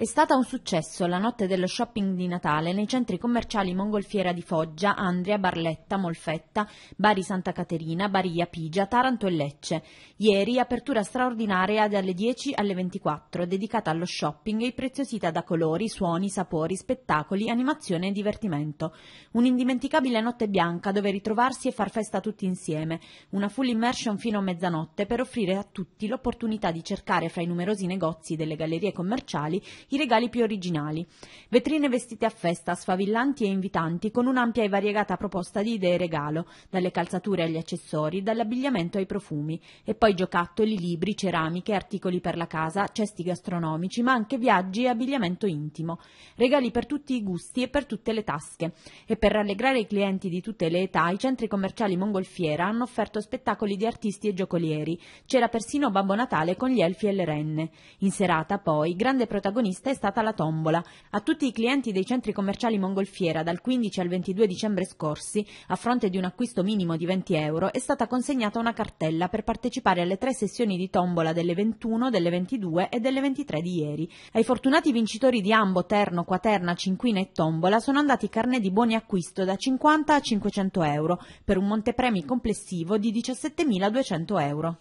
È stata un successo la notte dello shopping di Natale nei centri commerciali Mongolfiera di Foggia, Andria, Barletta, Molfetta, Bari Santa Caterina, Baria Pigia, Taranto e Lecce. Ieri apertura straordinaria dalle 10 alle 24, dedicata allo shopping e preziosita da colori, suoni, sapori, spettacoli, animazione e divertimento. Un'indimenticabile notte bianca dove ritrovarsi e far festa tutti insieme, una full immersion fino a mezzanotte per offrire a tutti l'opportunità di cercare fra i numerosi negozi delle gallerie commerciali i regali più originali. Vetrine vestite a festa, sfavillanti e invitanti, con un'ampia e variegata proposta di idee regalo, dalle calzature agli accessori, dall'abbigliamento ai profumi, e poi giocattoli, libri, ceramiche, articoli per la casa, cesti gastronomici, ma anche viaggi e abbigliamento intimo. Regali per tutti i gusti e per tutte le tasche. E per rallegrare i clienti di tutte le età, i centri commerciali Mongolfiera hanno offerto spettacoli di artisti e giocolieri. C'era persino Babbo Natale con gli elfi e le renne. In serata, poi, grande protagonista vista è stata la tombola. A tutti i clienti dei centri commerciali Mongolfiera dal 15 al 22 dicembre scorsi, a fronte di un acquisto minimo di 20 euro, è stata consegnata una cartella per partecipare alle tre sessioni di tombola delle 21, delle 22 e delle 23 di ieri. Ai fortunati vincitori di ambo, terno, quaterna, cinquina e tombola sono andati carnet di buoni acquisto da 50 a 500 euro, per un montepremi complessivo di 17.200 euro.